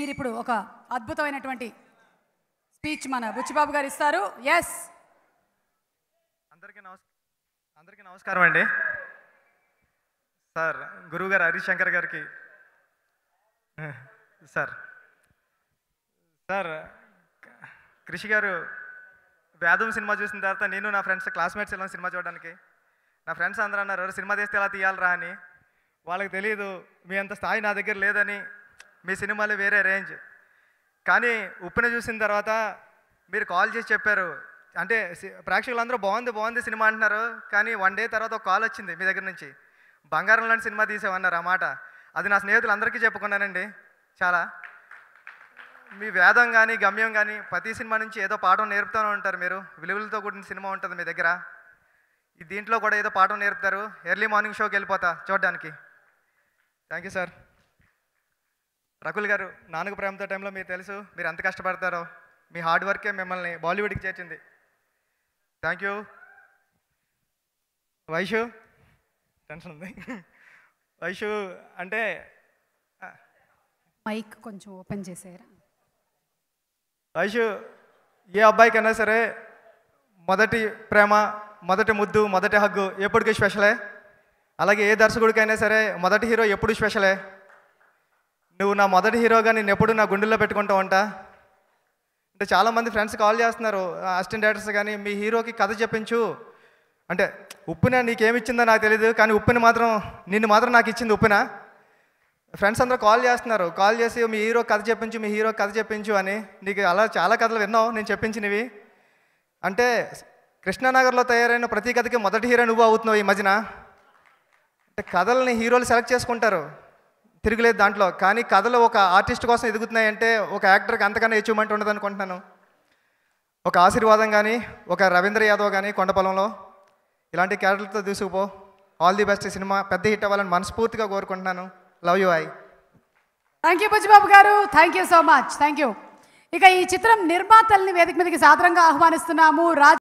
మీరు ఇప్పుడు ఒక అద్భుతమైనటువంటి స్పీచ్ మన బుచ్చిబాబు గారు ఇస్తారు ఎస్ అందరికీ నమస్కారం అందరికీ నమస్కారం అండి సార్ గురువు గారు హరిశంకర్ గారికి సార్ సార్ కృషి గారు వేదం సినిమా చూసిన తర్వాత నేను నా ఫ్రెండ్స్ క్లాస్మేట్స్ వెళ్ళాను సినిమా చూడడానికి నా ఫ్రెండ్స్ అందరూ అన్నారు సినిమా తీస్తే ఎలా తీయాలరా అని వాళ్ళకి తెలియదు మీ అంత స్థాయి నా దగ్గర లేదని మీ సినిమాలు వేరే రేంజ్ కానీ ఉప్పున చూసిన తర్వాత మీరు కాల్ చేసి చెప్పారు అంటే ప్రేక్షకులందరూ బాగుంది బాగుంది సినిమా అంటున్నారు కానీ వన్ డే తర్వాత ఒక కాల్ వచ్చింది మీ దగ్గర నుంచి బంగారం లాంటి సినిమా తీసేవన్నారు ఆ మాట అది నా స్నేహితులందరికీ చెప్పుకున్నానండి చాలా మీ వేదం కానీ గమ్యం కానీ ప్రతి సినిమా నుంచి ఏదో పాఠం నేర్పుతూనే ఉంటారు మీరు విలువలతో కూడిన సినిమా ఉంటుంది మీ దగ్గర దీంట్లో కూడా ఏదో పాఠం నేర్పుతారు ఎర్లీ మార్నింగ్ షోకి వెళ్ళిపోతా చూడడానికి థ్యాంక్ యూ సార్ రకుల్ గారు నాన్నకు ప్రేమతో టైంలో మీరు తెలుసు మీరు ఎంత కష్టపడతారో మీ హార్డ్ వర్కే మిమ్మల్ని బాలీవుడ్కి చేర్చింది థ్యాంక్ యూ వైషు టెన్షన్ ఉంది వైషు అంటే మైక్ కొంచెం ఓపెన్ చేసేరా వైషు ఏ అబ్బాయికైనా సరే మొదటి ప్రేమ మొదటి ముద్దు మొదటి హగ్గు ఎప్పటికీ స్పెషలే అలాగే ఏ దర్శకుడికైనా సరే మొదటి హీరో ఎప్పుడు స్పెషలే నువ్వు నా మొదటి హీరోగా నేను ఎప్పుడు నా గుండెల్లో పెట్టుకుంటావు అంట అంటే చాలామంది ఫ్రెండ్స్ కాల్ చేస్తున్నారు అసిస్టెంట్ డైరెక్టర్స్ కానీ మీ హీరోకి కథ చెప్పించు అంటే ఉప్పున నీకేమిచ్చిందో నాకు తెలియదు కానీ ఉప్పుని మాత్రం నిన్ను మాత్రం నాకు ఇచ్చింది ఉప్పున ఫ్రెండ్స్ అందరూ కాల్ చేస్తున్నారు కాల్ చేసి మీ హీరో కథ చెప్పించు మీ హీరో కథ చెప్పించు అని నీకు అలా చాలా కథలు విన్నావు నేను చెప్పించినవి అంటే కృష్ణానగర్లో తయారైన ప్రతి కథకి మొదటి హీరో నువ్వు అవుతున్నావు ఈ మధ్యన అంటే కథల్ని హీరోలు సెలెక్ట్ చేసుకుంటారు తిరగలేదు దాంట్లో కానీ కథలు ఒక ఆర్టిస్ట్ కోసం ఎదుగుతున్నాయంటే ఒక యాక్టర్కి అంతకన్నా అచీవ్మెంట్ ఉండదు అనుకుంటున్నాను ఒక ఆశీర్వాదం కానీ ఒక రవీంద్ర యాదవ్ కానీ కొండపొలంలో ఇలాంటి క్యారెక్టర్తో తీసుకుపో ఆల్ ది బెస్ట్ సినిమా పెద్ద హిట్ అవ్వాలని మనస్ఫూర్తిగా కోరుకుంటున్నాను love you I thank you Pujjibabu గారు thank you so much thank you ఇక ఈ చిత్రం నిర్మాతల్ని వేదిక మీదకి సాధారణంగా ఆహ్వానిస్తున్నాము రాజ్